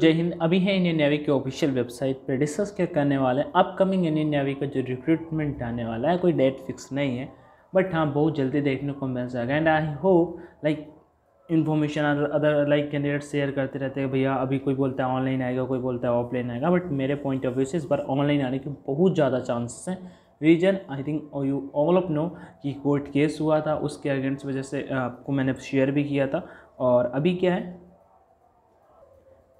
जय हिंद अभी है इंडियन नेवी के ऑफिशियल वेबसाइट पे डिस्कस क्या करने वाले हैं अपकमिंग इंडियन नेवी का जो रिक्रूटमेंट आने वाला है कोई डेट फिक्स नहीं है बट हाँ बहुत जल्दी देखने को मिल जाएगा and I hope like information other like candidate share करते रहते हैं भैया अभी कोई बोलता है ऑनलाइन आएगा कोई बोलता है ऑफलाइन आएगा बट मेरे पॉइंट ऑफ व्यू से इस बार ऑनलाइन आने के बहुत ज़्यादा चांसेस हैं reason I think you all of know कि कोर्ट केस हुआ था उसके अगेंस्ट वजह से आपको मैंने शेयर भी किया था और अभी क्या है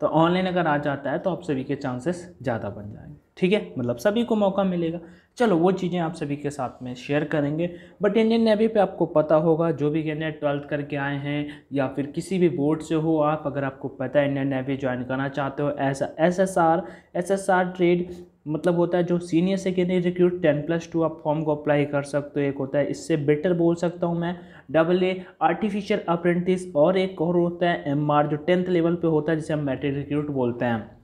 तो ऑनलाइन अगर आ जाता है तो आप सभी के चांसेस ज़्यादा बन जाएंगे ठीक है मतलब सभी को मौका मिलेगा चलो वो चीज़ें आप सभी के साथ में शेयर करेंगे बट इंडियन नेवी पे आपको पता होगा जो भी कैंडिडेट ट्वेल्थ करके आए हैं या फिर किसी भी बोर्ड से हो आप अगर आपको पता है इंडियन नेवी ज्वाइन करना चाहते हो ऐसा S S R S S R trade मतलब होता है जो senior secondary recruit ten plus two आप फॉर्म को अप्लाई कर सकते हो एक होता है इससे बेटर बोल सकता हूँ मैं डबल ए आर्टिफिशियल अप्रेंटिस और एक और होता है एम आर जो टेंथ लेवल पे होता है जिसे हम मेट्रिक रिक्रूट बोलते हैं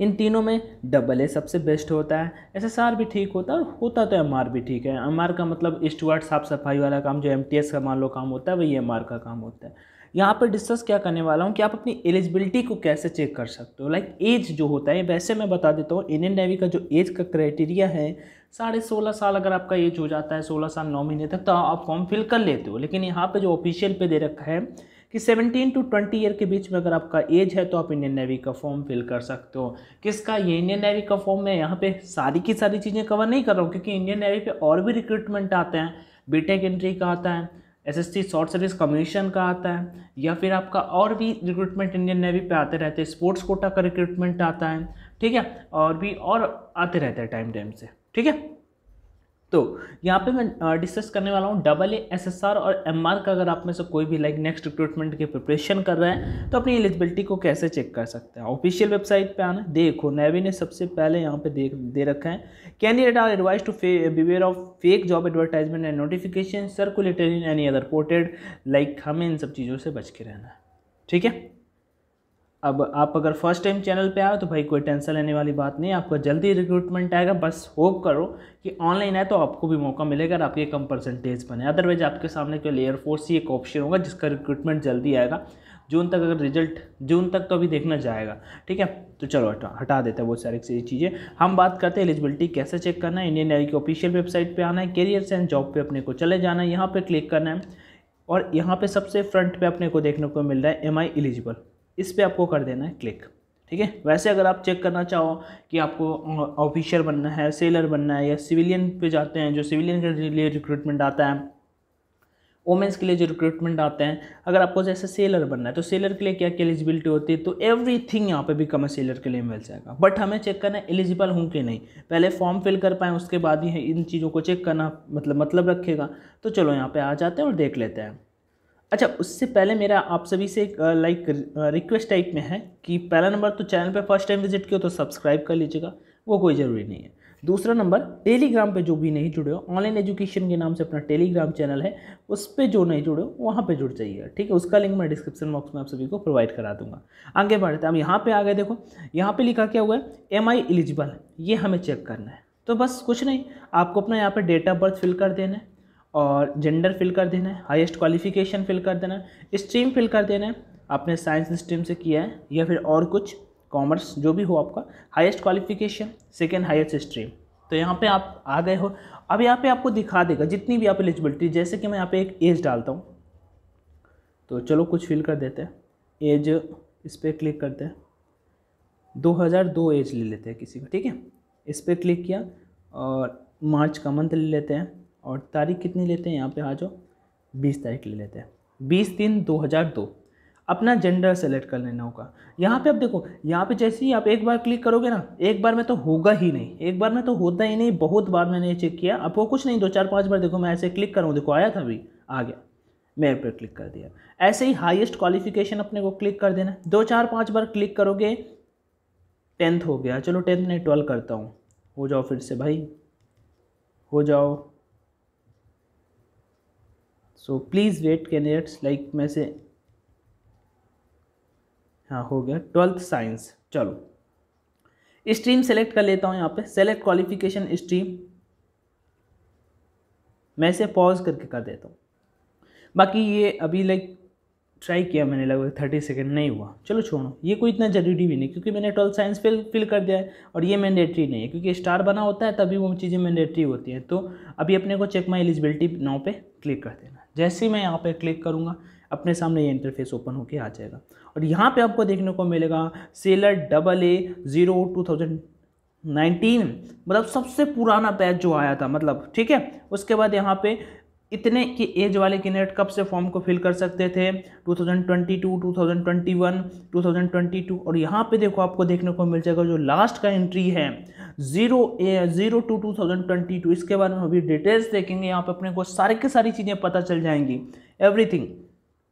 इन तीनों में डबल ए सबसे बेस्ट होता है एस एस आर भी ठीक होता है और होता तो एम आर भी ठीक है एम आर का मतलब स्टूअर्ट साफ सफाई वाला काम जो एम टी एस का मान लो काम होता है वही एम आर का काम होता है यहाँ पर डिस्कस क्या करने वाला हूँ कि आप अपनी एलिजिबिलिटी को कैसे चेक कर सकते हो लाइक एज जो होता है वैसे मैं बता देता हूँ इंडियन नेवी का जो एज का क्राइटेरिया है साढ़े सोलह साल अगर आपका एज हो जाता है सोलह साल नौ महीने तक तो आप फॉर्म फिल कर लेते हो लेकिन यहाँ पे जो ऑफिशियल पे दे रखा है कि 17 टू 20 ईयर के बीच में अगर आपका एज है तो आप इंडियन नेवी का फॉर्म फिल कर सकते हो किसका ये इंडियन नेवी का फॉर्म मैं यहाँ पे सारी की सारी चीज़ें कवर नहीं कर रहा हूँ क्योंकि इंडियन नेवी पे और भी रिक्रूटमेंट आते हैं बीटेक एंट्री का आता है एसएससी शॉर्ट सर्विस कमीशन का आता है या फिर आपका और भी रिक्रूटमेंट इंडियन नेवी पर आते रहते हैं स्पोर्ट्स कोटा का रिक्रूटमेंट आता है ठीक है और भी और आते रहते हैं टाइम टाइम से ठीक है तो यहाँ पे मैं डिस्कस करने वाला हूँ double A S S R और एम आर का अगर आप में से कोई भी लाइक नेक्स्ट रिक्रूटमेंट की प्रिपरेशन कर रहा है तो अपनी एलिजिबिलिटी को कैसे चेक कर सकते हैं ऑफिशियल वेबसाइट पे आना देखो नेवी ने सबसे पहले यहाँ पे देख दे रखा है candidate are advise to beware of fake job advertisement and notification circulated in any other portal like हमें इन सब चीज़ों से बच के रहना है ठीक है अब आप अगर फर्स्ट टाइम चैनल पे आए तो भाई कोई टेंशन लेने वाली बात नहीं आपका जल्दी रिक्रूटमेंट आएगा बस होप करो कि ऑनलाइन है तो आपको भी मौका मिलेगा और आपके कम परसेंटेज बने अदरवाइज आपके सामने केवल एयरफोर्स ही एक ऑप्शन होगा जिसका रिक्रूटमेंट जल्दी आएगा जून तक अगर रिजल्ट जून तक तो अभी देखना जाएगा ठीक है तो चलो हटा हटा देते हैं वो सारी सारी चीज़ें हम बात करते हैं एलिजिबिलिटी कैसे चेक करना है इंडियन एयर की ऑफिशियल वेबसाइट पे आना है कैरियर एंड जॉब पे अपने को चले जाना है यहाँ पे क्लिक करना है और यहाँ पे सबसे फ्रंट पे अपने को देखने को मिल रहा है एम आई एलिजिबल इस पर आपको कर देना है क्लिक ठीक है वैसे अगर आप चेक करना चाहो कि आपको ऑफिसर बनना है सेलर बनना है या सिविलियन पे जाते हैं जो सिविलियन के लिए रिक्रूटमेंट आता है वोमेंस के लिए जो रिक्रूटमेंट आते हैं अगर आपको जैसे सेलर बनना है तो सेलर के लिए क्या क्या एलिजिबिलिटी होती है तो एवरी थिंग यहाँ पर भी है सेलर के लिए मिल जाएगा बट हमें चेक करना है एलिजिबल हूँ कि नहीं पहले फॉर्म फिल कर पाएँ उसके बाद ही इन चीज़ों को चेक करना मतलब मतलब रखेगा तो चलो यहाँ पर आ जाते हैं और देख लेते हैं अच्छा उससे पहले मेरा आप सभी से एक लाइक रिक्वेस्ट टाइप में है कि पहला नंबर तो चैनल पे फर्स्ट टाइम विजिट किया तो सब्सक्राइब कर लीजिएगा वो कोई ज़रूरी नहीं है दूसरा नंबर टेलीग्राम पे जो भी नहीं जुड़े हो ऑनलाइन एजुकेशन के नाम से अपना टेलीग्राम चैनल है उस पर जो नहीं जुड़े हो वहाँ पर जुड़ जाइए ठीक है उसका लिंक मैं डिस्क्रिप्शन बॉक्स में आप सभी को प्रोवाइड करा दूँगा आगे बढ़ते हम यहाँ पर आ गए देखो यहाँ पर लिखा क्या हुआ है एम आई एलिजिबल ये हमें चेक करना है तो बस कुछ नहीं आपको अपना यहाँ पर डेट ऑफ बर्थ फिल कर देना है और जेंडर फिल कर देना है हाईएस्ट क्वालिफिकेशन फिल कर देना है स्ट्रीम फिल कर देना है आपने साइंस स्ट्रीम से किया है या फिर और कुछ कॉमर्स जो भी हो आपका highest qualification second highest stream तो यहाँ पे आप आ गए हो अब यहाँ पे आपको दिखा देगा जितनी भी आप एलिजिबिलिटी जैसे कि मैं यहाँ पे एक एज डालता हूँ तो चलो कुछ फिल कर देते हैं एज इस पर क्लिक करते हैं 2002 एज ले लेते हैं किसी का ठीक है इस पर क्लिक किया और मार्च का मंथ ले लेते हैं और तारीख कितनी लेते हैं यहाँ पे आ हाँ जाओ बीस तारीख ले लेते हैं बीस तीन दो हज़ार दो अपना जेंडर सेलेक्ट कर लेना होगा यहाँ पे आप देखो यहाँ पे जैसे ही आप एक बार क्लिक करोगे ना एक बार में तो होगा ही नहीं एक बार में तो होता ही नहीं बहुत बार मैंने ये चेक किया आपको कुछ नहीं दो चार पाँच बार देखो मैं ऐसे क्लिक करूँ देखो आया था अभी आ गया मेरे पर क्लिक कर दिया ऐसे ही हाइएस्ट क्वालिफिकेशन अपने को क्लिक कर देना दो चार पाँच बार क्लिक करोगे टेंथ हो गया चलो टेंथ नहीं ट्वेल्व करता हूँ हो जाओ फिर से भाई हो जाओ so please wait candidates like मैं से हाँ हो गया ट्वेल्थ साइंस चलो स्ट्रीम सेलेक्ट कर लेता हूँ यहाँ पे सेलेक्ट क्वालिफिकेशन स्ट्रीम मैं से पॉज करके कर देता हूँ बाकी ये अभी लाइक ट्राई किया मैंने लगभग थर्टी सेकेंड नहीं हुआ चलो छोड़ो ये कोई इतना ज़रूरी भी नहीं क्योंकि मैंने ट्वेल्थ साइंस फिल फिल कर दिया है और ये मैंडेटरी नहीं है क्योंकि स्टार बना होता है तभी वो चीज़ें मैंडेटरी होती हैं तो अभी अपने को चेक माई एलिजिबिलिटी नाव पे क्लिक करते हैं जैसे ही मैं यहाँ पर क्लिक करूँगा अपने सामने ये इंटरफेस ओपन होके आ जाएगा और यहाँ पे आपको देखने को मिलेगा sailor double A zero two thousand nineteen मतलब सबसे पुराना बैच जो आया था मतलब ठीक है उसके बाद यहाँ पे कितने के एज वाले कैंडिडेट कब से फॉर्म को फिल कर सकते थे 2022, 2021, 2022 और यहाँ पे देखो आपको देखने को मिल जाएगा जो लास्ट का एंट्री है zero A zero two two thousand twenty two इसके बारे में अभी डिटेल्स देखेंगे यहाँ पे अपने को सारे की सारी चीज़ें पता चल जाएंगी एवरीथिंग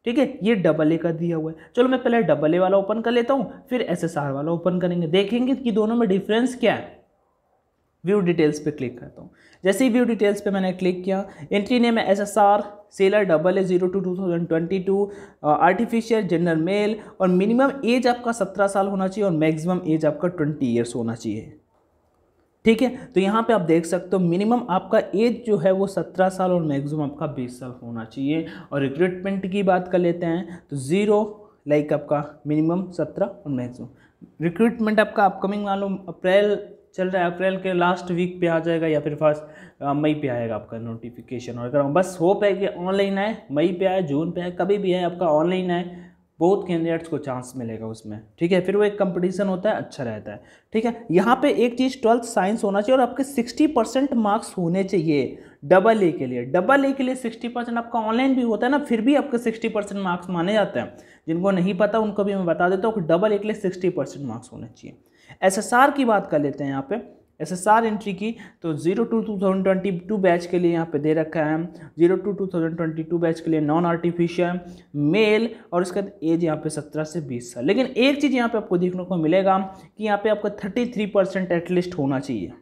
ठीक है ये डबल ए का दिया हुआ है चलो मैं पहले डबल ए वाला ओपन कर लेता हूँ फिर एस वाला ओपन करेंगे देखेंगे कि दोनों में डिफरेंस क्या है व्यू डिटेल्स पे क्लिक करता हूँ जैसे ही व्यू डिटेल्स पे मैंने क्लिक किया एंट्री नेम है S S R sailor double A zero two two thousand twenty two artificial gender male और मिनिमम एज आपका सत्रह साल होना चाहिए और मैक्सिमम एज आपका ट्वेंटी ईयर्स होना चाहिए ठीक है तो यहाँ पे आप देख सकते हो मिनिमम आपका एज जो है वो सत्रह साल और मैक्सिमम आपका बीस साल होना चाहिए और रिक्रूटमेंट की बात कर लेते हैं तो ज़ीरो लाइक आपका मिनिमम सत्रह और मैक्सिमम रिक्रूटमेंट आपका अपकमिंग मालूम अप्रैल चल रहा है अप्रैल के लास्ट वीक पे आ जाएगा या फिर फर्स्ट मई पे आएगा आपका नोटिफिकेशन और अगर बस होप है कि ऑनलाइन आए मई पे आए जून पे आए कभी भी आए आपका ऑनलाइन आए बहुत कैंडिडेट्स को चांस मिलेगा उसमें ठीक है फिर वो एक कंपटीशन होता है अच्छा रहता है ठीक है यहाँ पे एक चीज़ ट्वेल्थ साइंस होना चाहिए और आपके 60 परसेंट मार्क्स होने चाहिए डबल ए के लिए डबल ए के लिए 60 परसेंट आपका ऑनलाइन भी होता है ना फिर भी आपके 60 परसेंट मार्क्स माने जाते हैं जिनको नहीं पता उनको भी मैं बता देता हूँ डबल ए के लिए सिक्सटी मार्क्स होने चाहिए एसएसआर की बात कर लेते हैं यहाँ पे एसएसआर एंट्री की तो zero two two thousand twenty two batch के लिए यहाँ पे दे रखा है zero two two thousand twenty two batch के लिए नॉन आर्टिफिशियल मेल और उसके बाद एज यहाँ पे सत्रह से बीस साल लेकिन एक चीज़ यहाँ पे आपको देखने को मिलेगा कि यहाँ पे आपका थर्टी थ्री परसेंट एटलीस्ट होना चाहिए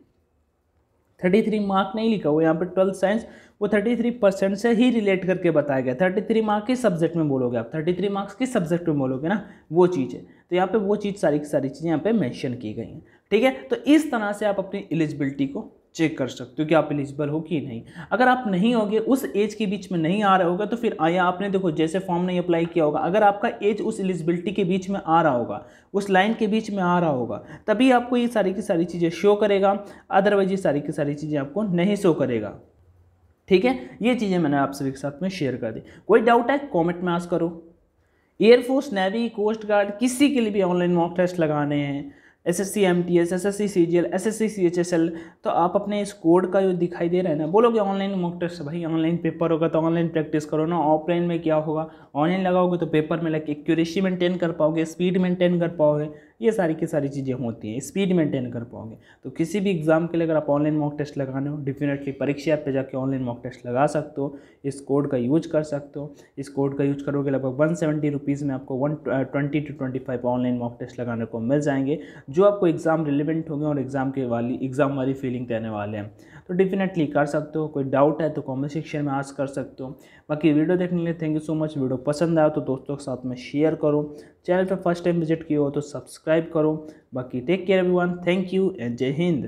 थर्टी थ्री मार्क नहीं लिखा हुआ यहाँ पे ट्वेल्थ साइंस वो थर्टी थ्री परसेंट से ही रिलेट करके बताया गया थर्टी थ्री मार्क्स किस सब्जेक्ट में बोलोगे आप थर्टी थ्री मार्क्स किस सब्जेक्ट में बोलोगे ना वो चीज़ है तो यहाँ पे वो चीज़ सारी की सारी चीज़ें यहाँ पे मेंशन की गई हैं ठीक है तो इस तरह से आप अपनी एलिजिबिलिटी को चेक कर सकते हो कि आप एलिजिबल हो कि नहीं अगर आप नहीं होगे उस एज के बीच में नहीं आ रहे होगा तो फिर आया आपने देखो जैसे फॉर्म नहीं अप्लाई किया होगा अगर आपका एज उस एलिजिबिलिटी के बीच में आ रहा होगा उस लाइन के बीच में आ रहा होगा तभी आपको ये सारी की सारी चीज़ें शो करेगा अदरवाइज ये सारी की सारी चीज़ें आपको नहीं शो करेगा ठीक है ये चीज़ें मैंने आप सभी के साथ में शेयर कर दी कोई डाउट है कॉमेंट में आस करो एयरफोर्स नेवी कोस्ट गार्ड किसी के लिए भी ऑनलाइन मॉक टेस्ट लगाने हैं S S C M T S S S C C G L S S C C H S L तो आप अपने इस कोड का जो दिखाई दे रहा है ना बोलोगे ऑनलाइन मॉक टेस्ट भाई ऑनलाइन पेपर होगा तो ऑनलाइन प्रैक्टिस करो ना ऑफलाइन में क्या होगा ऑनलाइन लगाओगे तो पेपर में लाइक एक्यूरेसी मेंटेन कर पाओगे स्पीड मेंटेन कर पाओगे ये सारी की सारी चीज़ें होती हैं स्पीड मेंटेन कर पाओगे तो किसी भी एग्ज़ाम के लिए अगर आप ऑनलाइन मॉक टेस्ट लगाने हो डेफिनेटली परीक्षा ऐप पे जाके ऑनलाइन मॉक टेस्ट लगा सकते हो इस कोड का यूज कर सकते हो इस कोड का यूज करोगे लगभग वन सेवेंटी रुपीज़ में आपको one twenty two twenty five online mock test लगाने को मिल जाएंगे जो आपको एग्ज़ाम रिलेवेंट होंगे और एग्ज़ाम के वाली एग्ज़ाम वाली फीलिंग देने वाले हैं तो डेफिनेटली कर सकते हो कोई डाउट है तो कॉमेंट सेक्शन में आज कर सकते हो बाकी वीडियो देखने के लिए thank you so much video पसंद आया तो दोस्तों के साथ में शेयर करो चैनल पर फर्स्ट टाइम विजिट किया हो तो सब्सक्राइब करो बाकी take care everyone thank you and जय हिंद